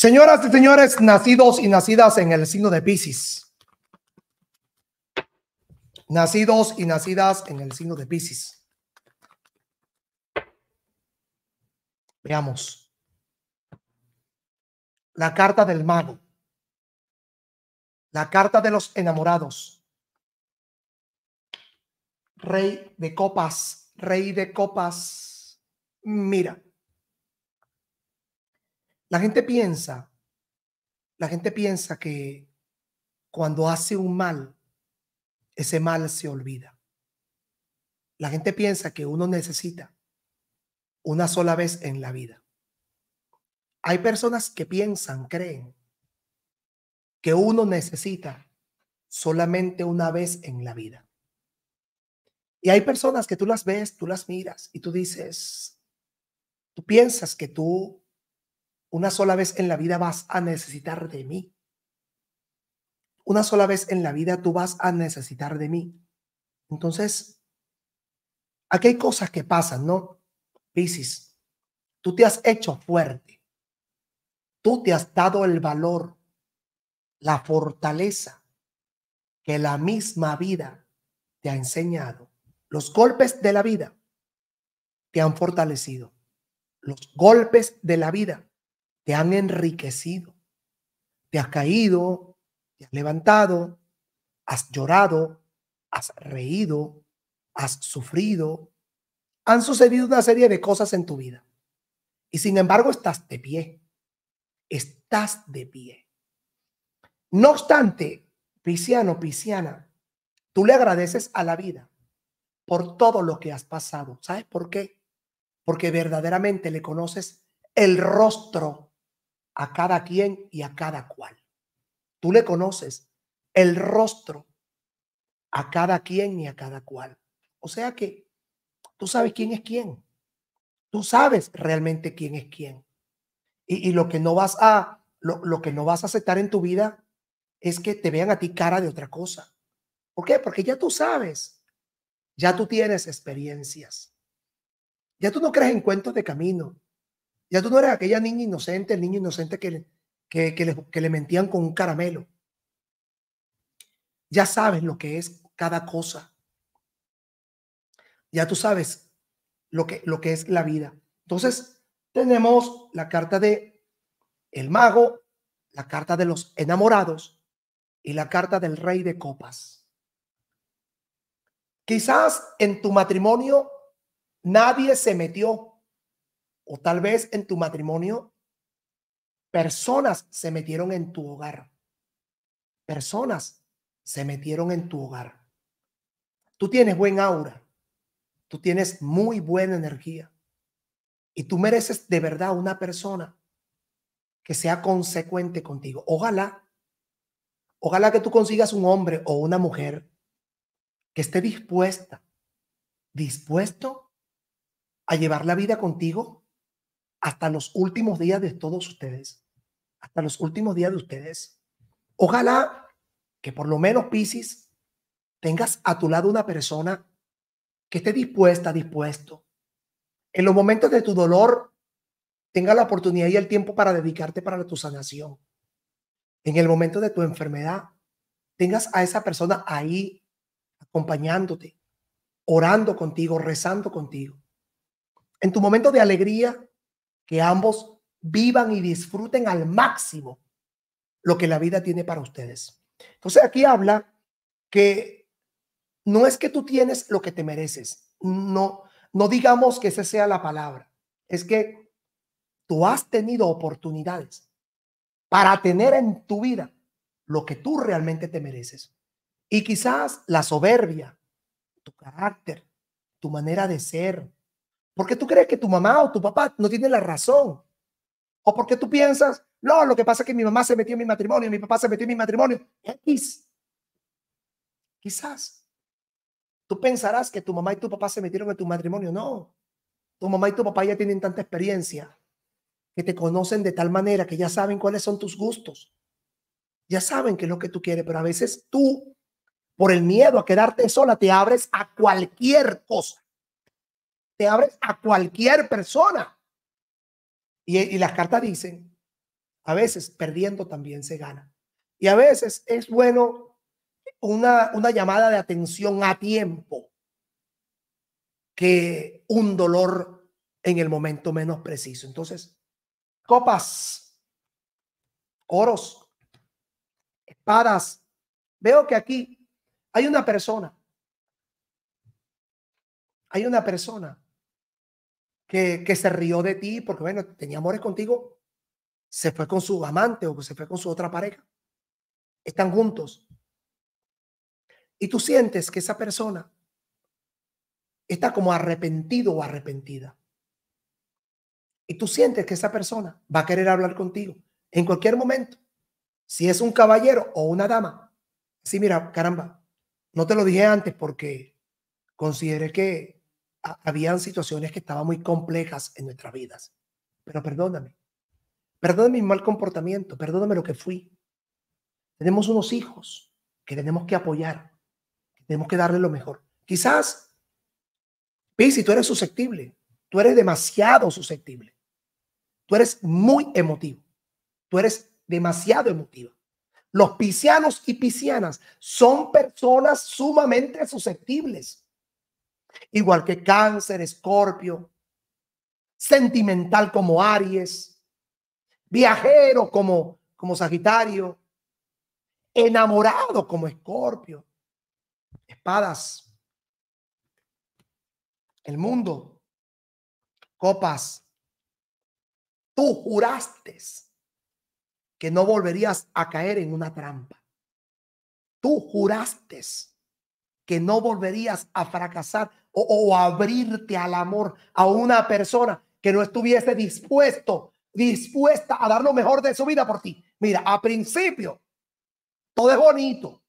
Señoras y señores, nacidos y nacidas en el signo de Pisces. Nacidos y nacidas en el signo de Pisces. Veamos. La carta del mago. La carta de los enamorados. Rey de copas, rey de copas. Mira. La gente piensa, la gente piensa que cuando hace un mal, ese mal se olvida. La gente piensa que uno necesita una sola vez en la vida. Hay personas que piensan, creen, que uno necesita solamente una vez en la vida. Y hay personas que tú las ves, tú las miras y tú dices, tú piensas que tú una sola vez en la vida vas a necesitar de mí. Una sola vez en la vida tú vas a necesitar de mí. Entonces, aquí hay cosas que pasan, ¿no? Piscis, tú te has hecho fuerte. Tú te has dado el valor, la fortaleza que la misma vida te ha enseñado. Los golpes de la vida te han fortalecido. Los golpes de la vida te han enriquecido. Te has caído, te has levantado, has llorado, has reído, has sufrido. Han sucedido una serie de cosas en tu vida. Y sin embargo estás de pie. Estás de pie. No obstante, pisciano, pisciana, tú le agradeces a la vida por todo lo que has pasado. ¿Sabes por qué? Porque verdaderamente le conoces el rostro a cada quien y a cada cual. Tú le conoces el rostro a cada quien y a cada cual. O sea que tú sabes quién es quién. Tú sabes realmente quién es quién. Y, lo que no vas a lo, lo que no vas a aceptar en tu vida es que te vean a ti cara de otra cosa. ¿Por qué? Porque ya tú sabes, ya tú tienes experiencias. Ya tú no crees en cuentos de camino. Ya tú no eres aquella niña inocente, el niño inocente que le, mentían con un caramelo. Ya sabes lo que es cada cosa. Ya tú sabes lo que, lo que es la vida. Entonces, tenemos la carta de el mago, la carta de los enamorados y la carta del rey de copas. Quizás en tu matrimonio nadie se metió o tal vez en tu matrimonio personas se metieron en tu hogar. Personas se metieron en tu hogar. Tú tienes buen aura. Tú tienes muy buena energía. Y tú mereces de verdad una persona que sea consecuente contigo. Ojalá, ojalá que tú consigas un hombre o una mujer que esté dispuesta, dispuesto a llevar la vida contigo hasta los últimos días de todos ustedes, hasta los últimos días de ustedes. Ojalá que por lo menos, Piscis, tengas a tu lado una persona que esté dispuesta, dispuesto. En los momentos de tu dolor, tenga la oportunidad y el tiempo para dedicarte para tu sanación. En el momento de tu enfermedad, tengas a esa persona ahí acompañándote, orando contigo, rezando contigo. En tu momento de alegría, que ambos vivan y disfruten al máximo lo que la vida tiene para ustedes. Entonces aquí habla que no es que tú tienes lo que te mereces, no, no digamos que esa sea la palabra, es que tú has tenido oportunidades para tener en tu vida lo que tú realmente te mereces. Y quizás la soberbia, tu carácter, tu manera de ser, ¿Por qué tú crees que tu mamá o tu papá no tiene la razón? ¿O por qué tú piensas, no, lo que pasa es que mi mamá se metió en mi matrimonio, mi papá se metió en mi matrimonio? Quizás. Tú pensarás que tu mamá y tu papá se metieron en tu matrimonio. No. Tu mamá y tu papá ya tienen tanta experiencia que te conocen de tal manera que ya saben cuáles son tus gustos. Ya saben qué es lo que tú quieres, pero a veces tú, por el miedo a quedarte sola, te abres a cualquier cosa te abres a cualquier persona. Y, las cartas dicen, a veces perdiendo también se gana. Y a veces es bueno una, una llamada de atención a tiempo que un dolor en el momento menos preciso. Entonces, copas, oros, espadas. Veo que aquí hay una persona. Hay una persona que, se rió de ti porque, bueno, tenía amores contigo, se fue con su amante o se fue con su otra pareja. Están juntos. Y tú sientes que esa persona está como arrepentido o arrepentida. Y tú sientes que esa persona va a querer hablar contigo en cualquier momento. Si es un caballero o una dama. Sí, mira, caramba, no te lo dije antes porque consideré que habían situaciones que estaban muy complejas en nuestras vidas. Pero perdóname. Perdóname mi mal comportamiento. Perdóname lo que fui. Tenemos unos hijos que tenemos que apoyar. tenemos que darle lo mejor. Quizás, si tú eres susceptible. Tú eres demasiado susceptible. Tú eres muy emotivo. Tú eres demasiado emotivo. Los piscianos y piscianas son personas sumamente susceptibles igual que cáncer, escorpio, sentimental como Aries, viajero como, como Sagitario, enamorado como escorpio, espadas, el mundo, copas. Tú juraste que no volverías a caer en una trampa. Tú juraste que no volverías a fracasar o, abrirte al amor a una persona que no estuviese dispuesto, dispuesta a dar lo mejor de su vida por ti. Mira, a principio, todo es bonito.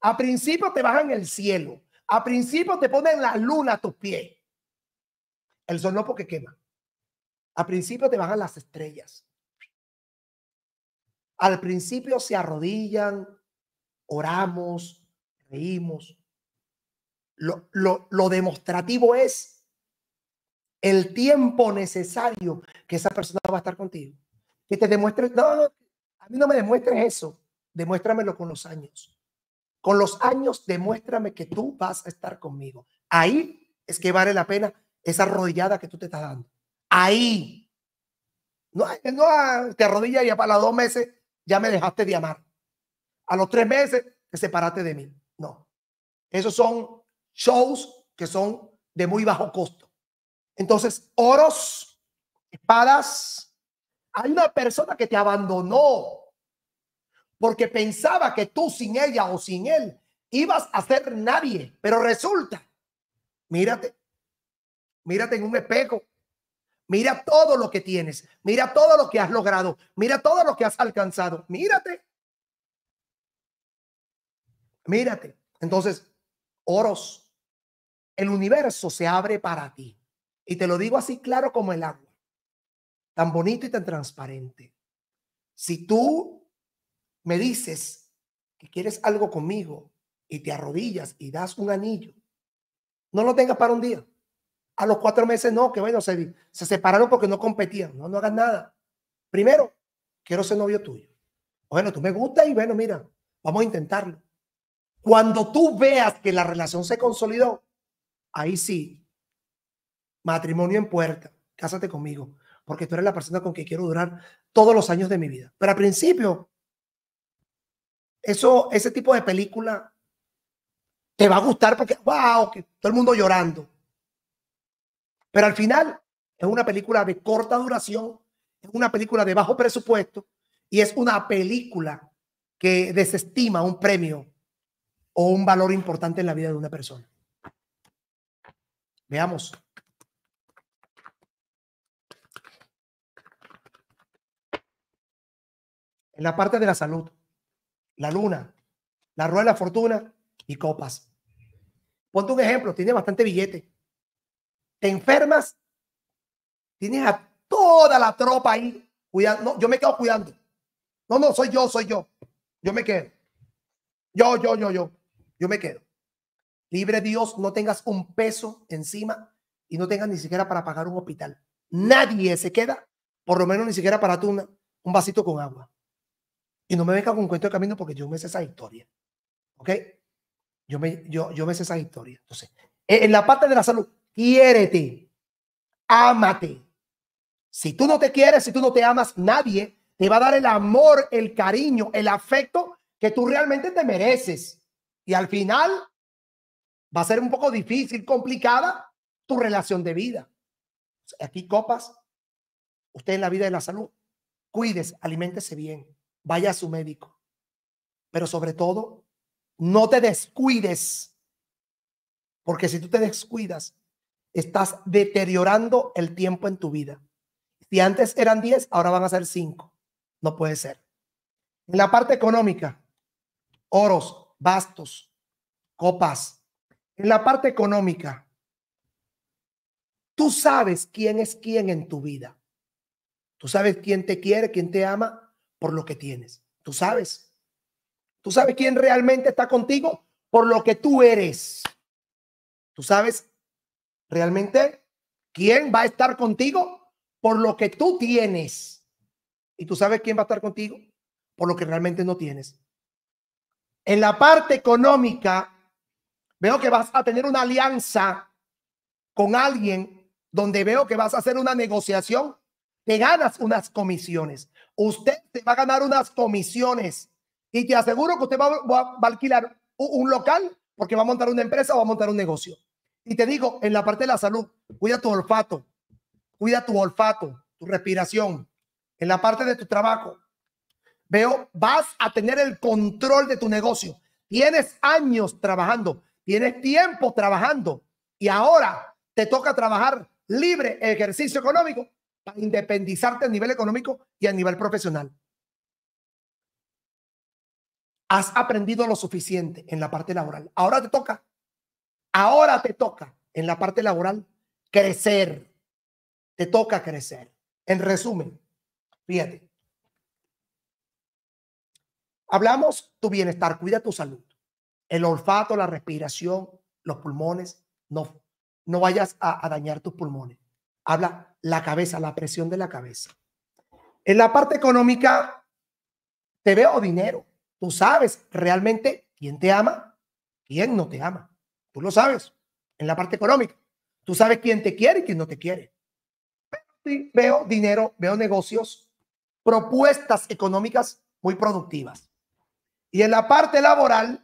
A principio te bajan el cielo. A principio te ponen la luna a tus pies. El sol no porque quema. a principio te bajan las estrellas. Al principio se arrodillan, oramos, reímos. Lo, demostrativo es el tiempo necesario que esa persona va a estar contigo. Que te demuestre, no, a mí no me demuestres eso, demuéstramelo con los años. Con los años, demuéstrame que tú vas a estar conmigo. Ahí es que vale la pena esa arrodillada que tú te estás dando. Ahí. No, ah, te arrodillas y para los dos meses ya me dejaste de amar. A los tres meses te separaste de mí. No. Esos son shows que son de muy bajo costo. Entonces, oros, espadas. Hay una persona que te abandonó porque pensaba que tú sin ella o sin él ibas a ser nadie, pero resulta, mírate, mírate en un espejo, mira todo lo que tienes, mira todo lo que has logrado, mira todo lo que has alcanzado, mírate, mírate. Entonces, Oros, el universo se abre para ti. Y te lo digo así claro como el agua, tan bonito y tan transparente. Si tú me dices que quieres algo conmigo y te arrodillas y das un anillo, no lo tengas para un día. A los cuatro meses no, que bueno, se, se separaron porque no competían. No, no hagas nada. Primero, quiero ser novio tuyo. Bueno, tú me gustas y bueno, mira, vamos a intentarlo. Cuando tú veas que la relación se consolidó, ahí sí, matrimonio en puerta, cásate conmigo, porque tú eres la persona con que quiero durar todos los años de mi vida. Pero al principio, eso, ese tipo de película te va a gustar porque, wow, todo el mundo llorando. Pero al final es una película de corta duración, es una película de bajo presupuesto y es una película que desestima un premio o un valor importante en la vida de una persona. Veamos. En la parte de la salud, la luna, la rueda de la fortuna y copas. Ponte un ejemplo, tienes bastante billete. Te enfermas, tienes a toda la tropa ahí cuidando. yo me quedo cuidando. No, no, soy yo, soy yo. Yo me quedo. Yo, yo, yo, yo yo me quedo. Libre Dios, no tengas un peso encima y no tengas ni siquiera para pagar un hospital. Nadie se queda, por lo menos ni siquiera para tú un vasito con agua. Y no me venga con cuento de camino porque yo me sé esa historia. ¿Ok? Yo me, yo, yo me sé esa historia. Entonces, e, en la parte de la salud, quiérete, ámate. Si tú no te quieres, si tú no te amas, nadie te va a dar el amor, el cariño, el afecto que tú realmente te mereces. Y al final va a ser un poco difícil, complicada tu relación de vida. Aquí copas, usted en la vida de la salud, cuides, aliméntese bien, vaya a su médico. Pero sobre todo, no te descuides, porque si tú te descuidas, estás deteriorando el tiempo en tu vida. Si antes eran 10, ahora van a ser 5. No puede ser. En la parte económica, oros, bastos, copas. En la parte económica, tú sabes quién es quién en tu vida. Tú sabes quién te quiere, quién te ama por lo que tienes. Tú sabes. Tú sabes quién realmente está contigo por lo que tú eres. Tú sabes realmente quién va a estar contigo por lo que tú tienes. Y tú sabes quién va a estar contigo por lo que realmente no tienes en la parte económica, veo que vas a tener una alianza con alguien donde veo que vas a hacer una negociación, te ganas unas comisiones. Usted te va a ganar unas comisiones y te aseguro que usted va, a alquilar un local porque va a montar una empresa o va a montar un negocio. Y te digo, en la parte de la salud, cuida tu olfato, cuida tu olfato, tu respiración, en la parte de tu trabajo, Veo, vas a tener el control de tu negocio. Tienes años trabajando, tienes tiempo trabajando y ahora te toca trabajar libre ejercicio económico para independizarte a nivel económico y a nivel profesional. Has aprendido lo suficiente en la parte laboral. Ahora te toca, ahora te toca en la parte laboral crecer. Te toca crecer. En resumen, fíjate, Hablamos tu bienestar, cuida tu salud, el olfato, la respiración, los pulmones, no, no vayas a, dañar tus pulmones. Habla la cabeza, la presión de la cabeza. En la parte económica, te veo dinero. Tú sabes realmente quién te ama, quién no te ama. Tú lo sabes en la parte económica. Tú sabes quién te quiere y quién no te quiere. veo dinero, veo negocios, propuestas económicas muy productivas. Y en la parte laboral,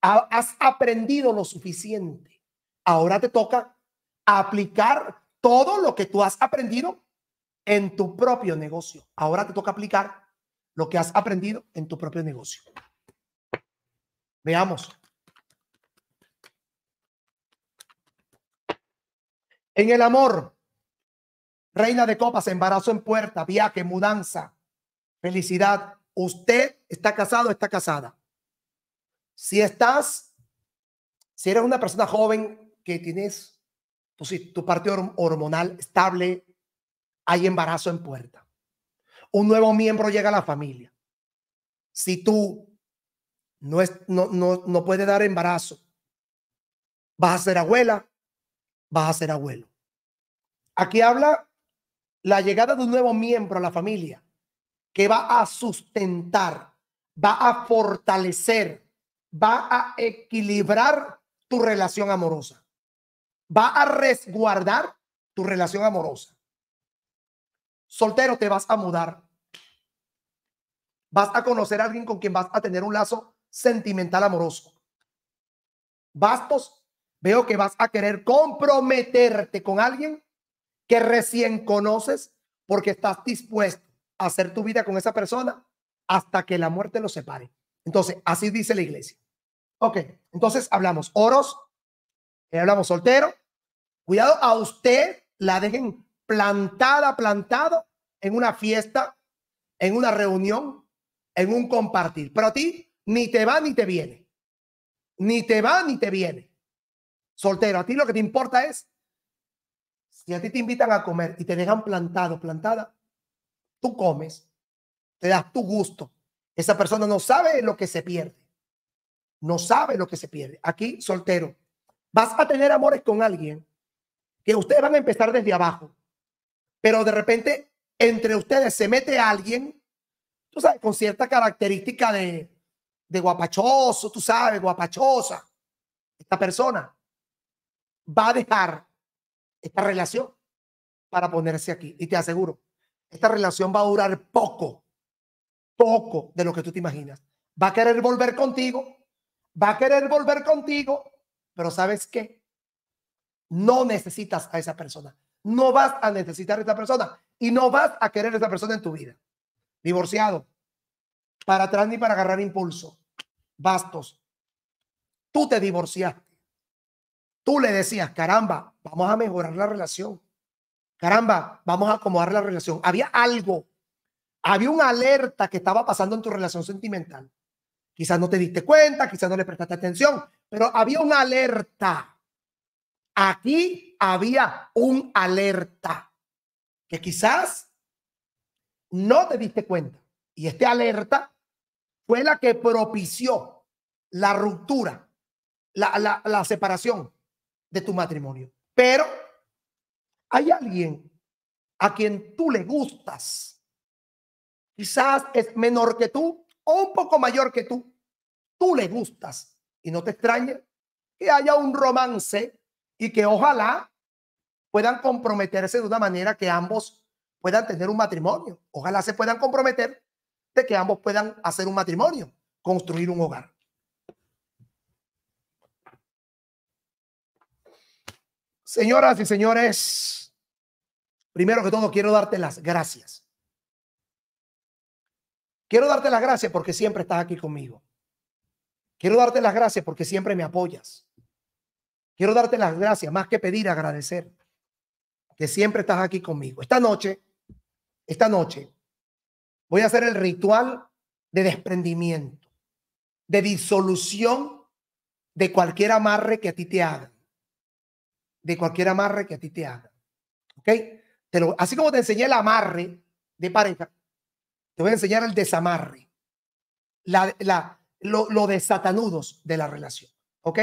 has aprendido lo suficiente. Ahora te toca aplicar todo lo que tú has aprendido en tu propio negocio. Ahora te toca aplicar lo que has aprendido en tu propio negocio. Veamos. En el amor, reina de copas, embarazo en puerta, viaje, mudanza, felicidad, Usted está casado, está casada. Si estás, si eres una persona joven que tienes tu parte hormonal estable, hay embarazo en puerta. Un nuevo miembro llega a la familia. Si tú no, es, no, no, no puedes dar embarazo, vas a ser abuela, vas a ser abuelo. Aquí habla la llegada de un nuevo miembro a la familia que va a sustentar, va a fortalecer, va a equilibrar tu relación amorosa, va a resguardar tu relación amorosa. Soltero te vas a mudar. Vas a conocer a alguien con quien vas a tener un lazo sentimental amoroso. Bastos, veo que vas a querer comprometerte con alguien que recién conoces porque estás dispuesto hacer tu vida con esa persona hasta que la muerte los separe. Entonces, así dice la iglesia. Ok, entonces hablamos oros, eh, hablamos soltero. Cuidado a usted, la dejen plantada, plantado en una fiesta, en una reunión, en un compartir. Pero a ti ni te va ni te viene. Ni te va ni te viene. Soltero, a ti lo que te importa es si a ti te invitan a comer y te dejan plantado, plantada, tú comes, te das tu gusto. Esa persona no sabe lo que se pierde. No sabe lo que se pierde. Aquí, soltero, vas a tener amores con alguien que ustedes van a empezar desde abajo, pero de repente entre ustedes se mete alguien, tú sabes, con cierta característica de, de guapachoso, tú sabes, guapachosa. Esta persona va a dejar esta relación para ponerse aquí. Y te aseguro, esta relación va a durar poco, poco de lo que tú te imaginas. Va a querer volver contigo, va a querer volver contigo, pero ¿sabes qué? No necesitas a esa persona, no vas a necesitar a esa persona y no vas a querer a esa persona en tu vida. Divorciado, para atrás ni para agarrar impulso. Bastos, tú te divorciaste. Tú le decías, caramba, vamos a mejorar la relación caramba, vamos a acomodar la relación. Había algo, había una alerta que estaba pasando en tu relación sentimental. Quizás no te diste cuenta, quizás no le prestaste atención, pero había una alerta. Aquí había un alerta que quizás no te diste cuenta. Y este alerta fue la que propició la ruptura, la, la, la separación de tu matrimonio. Pero hay alguien a quien tú le gustas. Quizás es menor que tú o un poco mayor que tú. Tú le gustas. Y no te extrañe que haya un romance y que ojalá puedan comprometerse de una manera que ambos puedan tener un matrimonio. Ojalá se puedan comprometer de que ambos puedan hacer un matrimonio, construir un hogar. Señoras y señores, primero que todo quiero darte las gracias. Quiero darte las gracias porque siempre estás aquí conmigo. Quiero darte las gracias porque siempre me apoyas. Quiero darte las gracias, más que pedir, agradecer, que siempre estás aquí conmigo. Esta noche, esta noche, voy a hacer el ritual de desprendimiento, de disolución de cualquier amarre que a ti te hagan de cualquier amarre que a ti te haga. ¿Ok? Te lo, así como te enseñé el amarre de pareja, te voy a enseñar el desamarre, la, la, lo, lo de satanudos de la relación. ¿Ok?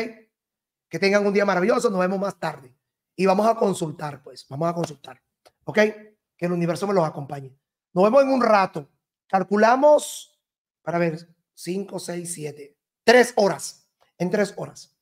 Que tengan un día maravilloso, nos vemos más tarde. Y vamos a consultar, pues, vamos a consultar. ¿Ok? Que el universo me los acompañe. Nos vemos en un rato. Calculamos, para ver, 5, 6, 7, 3 horas. En 3 horas.